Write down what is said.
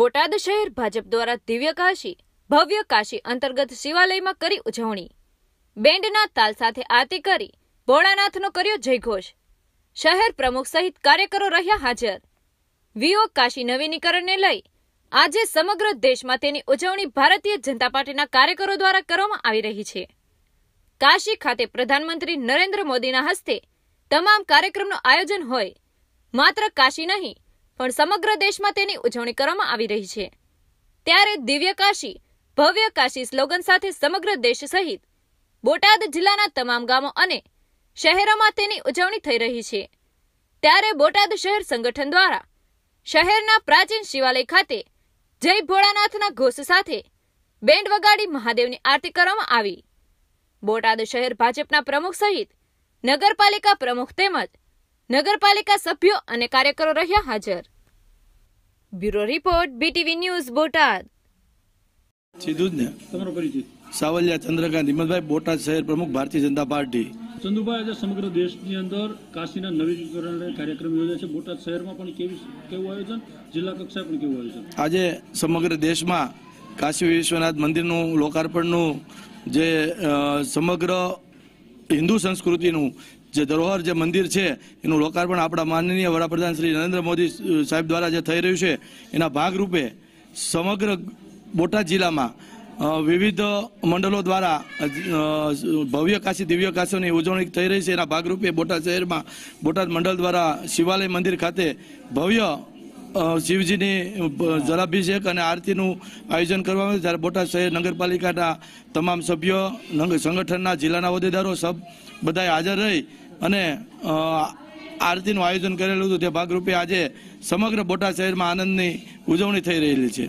બોટાદ શહેર ભાજપ દ્વારા દિવ્ય કાશી ભવ્ય કાશી અંતર્ગત શિવાલયમાં કરી ઉજવણી બેન્ડના તાલ સાથે આરતી કરી ભોળાનાથનો કર્યો જયઘોષ શહેર પ્રમુખ સહિત કાર્યકરો રહ્યા હાજર વીઓ કાશી નવીનીકરણને લઈ આજે સમગ્ર દેશમાં તેની ઉજવણી ભારતીય જનતા પાર્ટીના કાર્યકરો દ્વારા કરવામાં આવી રહી છે કાશી ખાતે પ્રધાનમંત્રી નરેન્દ્ર મોદીના હસ્તે તમામ કાર્યક્રમનું આયોજન હોય માત્ર કાશી નહીં પણ સમગ્ર દેશમાં તેની ઉજવણી કરવામાં આવી રહી છે ત્યારે દિવ્યકાશી ભવ્યકાશી સ્લોગન સાથે સમગ્ર દેશ સહિત બોટાદ જિલ્લાના તમામ ગામો અને શહેરોમાં તેની ઉજવણી થઈ રહી છે ત્યારે બોટાદ શહેર સંગઠન દ્વારા શહેરના પ્રાચીન શિવાલય ખાતે જય ભોળાનાથના ઘોષ સાથે બેન્ડ વગાડી મહાદેવની આરતી કરવામાં આવી બોટાદ શહેર ભાજપના પ્રમુખ સહિત નગરપાલિકા પ્રમુખ તેમજ નગરપાલિકા સભ્યો અને કાર્યકરો રહ્યા હાજર bureau report BTV news Botad સીધું જ ને તમારો પરિચય સાવલિયા ચંદ્રકાંત હિંમતભાઈ બોટાદ શહેર પ્રમુખ ભારતીય જનતા પાર્ટી ચંદુભાઈ આજે સમગ્ર દેશની અંદર કાશીના નવીકરણ કાર્યક્રમ યોજાય છે બોટાદ શહેરમાં પણ કેવી કેવું આયોજન જિલ્લા કક્ષાએ પણ કેવું આયોજન આજે સમગ્ર દેશમાં કાશી વિશ્વનાથ મંદિરનું લોકાર્પણનું જે સમગ્ર હિન્દુ સંસ્કૃતિનું જે ધરોહર જે મંદિર છે એનું લોકાર્પણ આપણા માનનીય વડાપ્રધાન શ્રી નરેન્દ્ર મોદી સાહેબ દ્વારા જે થઈ રહ્યું છે એના ભાગરૂપે સમગ્ર બોટાદ જિલ્લામાં વિવિધ મંડળો દ્વારા ભવ્ય કાશી દિવ્ય કાશીની ઉજવણી થઈ રહી છે એના ભાગરૂપે બોટાદ શહેરમાં બોટાદ મંડળ દ્વારા શિવાલય મંદિર ખાતે ભવ્ય શિવજીની જલાભિષેક અને આરતીનું આયોજન કરવામાં આવ્યું જ્યારે બોટાદ શહેર નગરપાલિકાના તમામ સભ્યો સંગઠનના જિલ્લાના હોદ્દેદારો સબ બધાએ હાજર રહી અને આરતીનું આયોજન કરેલું હતું તે ભાગરૂપે આજે સમગ્ર બોટાદ શહેરમાં આનંદની ઉજવણી થઈ રહેલી છે